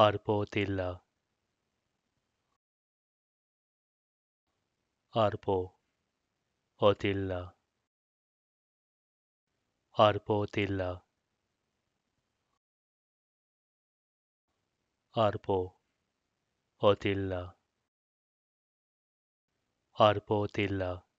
अर्पोतिल अर्पो ओतिल अर्पोतिल अर्पो ओतिल अर्पोतिल अर्पो